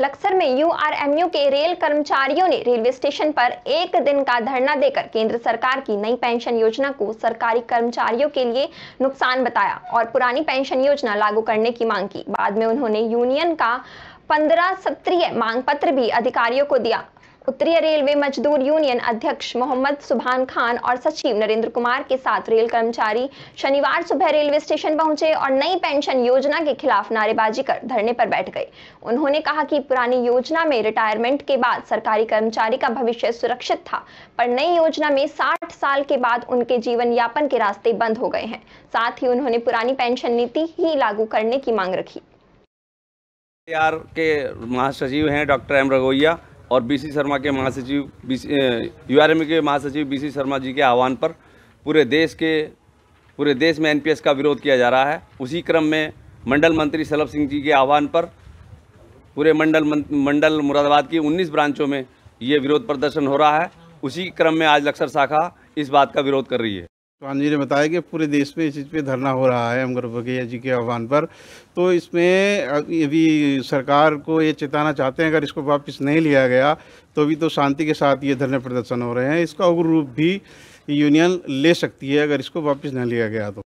लक्सर में यूआरएमयू के रेल कर्मचारियों ने रेलवे स्टेशन पर एक दिन का धरना देकर केंद्र सरकार की नई पेंशन योजना को सरकारी कर्मचारियों के लिए नुकसान बताया और पुरानी पेंशन योजना लागू करने की मांग की बाद में उन्होंने यूनियन का पंद्रह सत्रीय मांग पत्र भी अधिकारियों को दिया उत्तरीय रेलवे मजदूर यूनियन अध्यक्ष मोहम्मद सुबहान खान और सचिव नरेंद्र कुमार के साथ रेल कर्मचारी शनिवार सुबह रेलवे स्टेशन पहुंचे और नई पेंशन योजना के खिलाफ नारेबाजी कर धरने पर बैठ गए उन्होंने कहा कि पुरानी योजना में रिटायरमेंट के बाद सरकारी कर्मचारी का भविष्य सुरक्षित था पर नई योजना में साठ साल के बाद उनके जीवन यापन के रास्ते बंद हो गए हैं साथ ही उन्होंने पुरानी पेंशन नीति ही लागू करने की मांग रखी के महासचिव हैं डॉक्टर एम रघोइया और बीसी शर्मा के महासचिव बी एम के महासचिव बीसी शर्मा जी के आह्वान पर पूरे देश के पूरे देश में एनपीएस का विरोध किया जा रहा है उसी क्रम में मंडल मंत्री सलभ सिंह जी के आह्वान पर पूरे मंडल मंडल मुरादाबाद की 19 ब्रांचों में ये विरोध प्रदर्शन हो रहा है उसी क्रम में आज लक्सर शाखा इस बात का विरोध कर रही है चौहान तो जी ने बताया कि पूरे देश में इस चीज़ पे धरना हो रहा है अमगर बघैया जी के आह्वान पर तो इसमें अभी सरकार को ये चेताना चाहते हैं अगर इसको वापस नहीं लिया गया तो अभी तो शांति के साथ ये धरने प्रदर्शन हो रहे हैं इसका उग्र रूप भी यूनियन ले सकती है अगर इसको वापस नहीं लिया गया तो